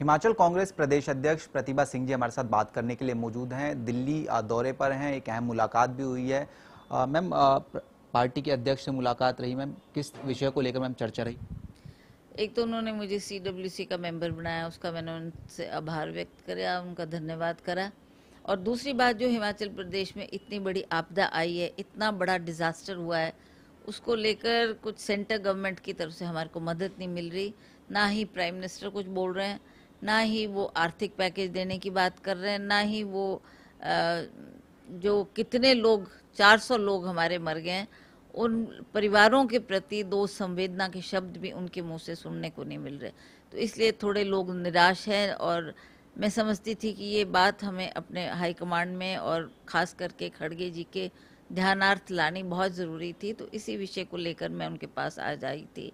हिमाचल कांग्रेस प्रदेश अध्यक्ष प्रतिभा सिंह जी हमारे साथ बात करने के लिए मौजूद हैं दिल्ली दौरे पर हैं एक अहम मुलाकात भी हुई है मैम पार्टी के अध्यक्ष से मुलाकात रही मैम किस विषय को लेकर मैम चर्चा रही एक तो उन्होंने मुझे सी का मेंबर बनाया उसका मैंने उनसे आभार व्यक्त करा उनका धन्यवाद करा और दूसरी बात जो हिमाचल प्रदेश में इतनी बड़ी आपदा आई है इतना बड़ा डिजास्टर हुआ है उसको लेकर कुछ सेंटर गवर्नमेंट की तरफ से हमारे को मदद नहीं मिल रही ना ही प्राइम मिनिस्टर कुछ बोल रहे हैं ना ही वो आर्थिक पैकेज देने की बात कर रहे हैं ना ही वो जो कितने लोग 400 लोग हमारे मर गए हैं उन परिवारों के प्रति दो संवेदना के शब्द भी उनके मुंह से सुनने को नहीं मिल रहे तो इसलिए थोड़े लोग निराश हैं और मैं समझती थी कि ये बात हमें अपने हाईकमांड में और ख़ास करके खड़गे जी के ध्यानार्थ लानी बहुत ज़रूरी थी तो इसी विषय को लेकर मैं उनके पास आ जाई थी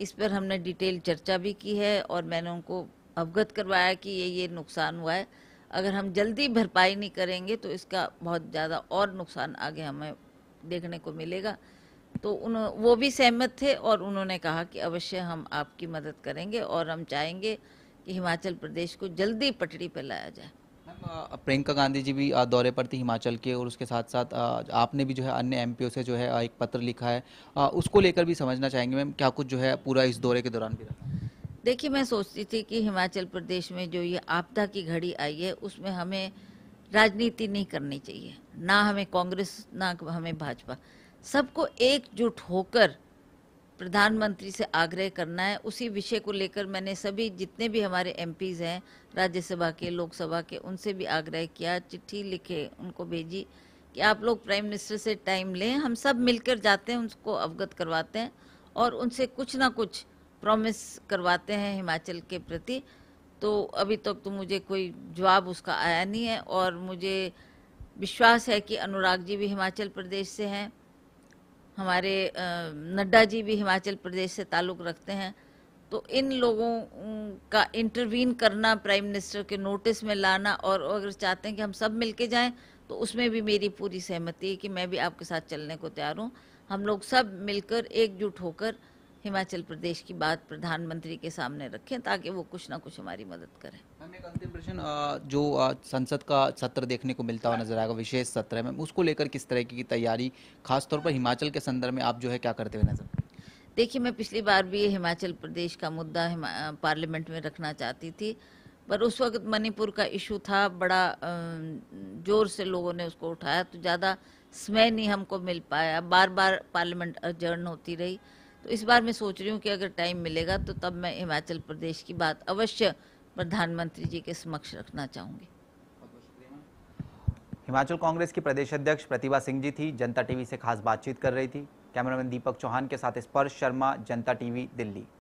इस पर हमने डिटेल चर्चा भी की है और मैंने उनको अवगत करवाया कि ये ये नुकसान हुआ है अगर हम जल्दी भरपाई नहीं करेंगे तो इसका बहुत ज़्यादा और नुकसान आगे हमें देखने को मिलेगा तो उन वो भी सहमत थे और उन्होंने कहा कि अवश्य हम आपकी मदद करेंगे और हम चाहेंगे कि हिमाचल प्रदेश को जल्दी पटरी पर लाया जाए प्रियंका गांधी जी भी दौरे पर थी हिमाचल के और उसके साथ साथ आपने भी जो है अन्य एम से जो है एक पत्र लिखा है उसको लेकर भी समझना चाहेंगे मैम क्या कुछ जो है पूरा इस दौरे के दौरान भी रहा देखिए मैं सोचती थी कि हिमाचल प्रदेश में जो ये आपदा की घड़ी आई है उसमें हमें राजनीति नहीं करनी चाहिए ना हमें कांग्रेस ना हमें भाजपा सबको एकजुट होकर प्रधानमंत्री से आग्रह करना है उसी विषय को लेकर मैंने सभी जितने भी हमारे एम हैं राज्यसभा के लोकसभा के उनसे भी आग्रह किया चिट्ठी लिखे उनको भेजी कि आप लोग प्राइम मिनिस्टर से टाइम लें हम सब मिलकर जाते हैं उनको अवगत करवाते हैं और उनसे कुछ ना कुछ प्रॉमिस करवाते हैं हिमाचल के प्रति तो अभी तक तो मुझे कोई जवाब उसका आया नहीं है और मुझे विश्वास है कि अनुराग जी भी हिमाचल प्रदेश से हैं हमारे नड्डा जी भी हिमाचल प्रदेश से ताल्लुक़ रखते हैं तो इन लोगों का इंटरवीन करना प्राइम मिनिस्टर के नोटिस में लाना और अगर चाहते हैं कि हम सब मिलके जाएं तो उसमें भी मेरी पूरी सहमति है कि मैं भी आपके साथ चलने को तैयार हूँ हम लोग सब मिलकर एकजुट होकर हिमाचल प्रदेश की बात प्रधानमंत्री के सामने रखें ताकि वो कुछ ना कुछ हमारी मदद करें मैम एक अंतिम प्रश्न जो संसद का सत्र देखने को मिलता हुआ नजर आएगा विशेष सत्र है मैम उसको लेकर किस तरह की तैयारी खासतौर पर हिमाचल के संदर्भ में आप जो है क्या करते हुए नजर देखिए मैं पिछली बार भी हिमाचल प्रदेश का मुद्दा पार्लियामेंट में रखना चाहती थी पर उस वक्त मणिपुर का इशू था बड़ा जोर से लोगों ने उसको उठाया तो ज़्यादा समय नहीं हमको मिल पाया बार बार पार्लियामेंट अजर्न होती रही तो इस बार मैं सोच रही हूँ कि अगर टाइम मिलेगा तो तब मैं हिमाचल प्रदेश की बात अवश्य प्रधानमंत्री जी के समक्ष रखना चाहूँगी हिमाचल कांग्रेस की प्रदेश अध्यक्ष प्रतिभा सिंह जी थी जनता टीवी से खास बातचीत कर रही थी कैमरामैन दीपक चौहान के साथ स्पर्श शर्मा जनता टीवी दिल्ली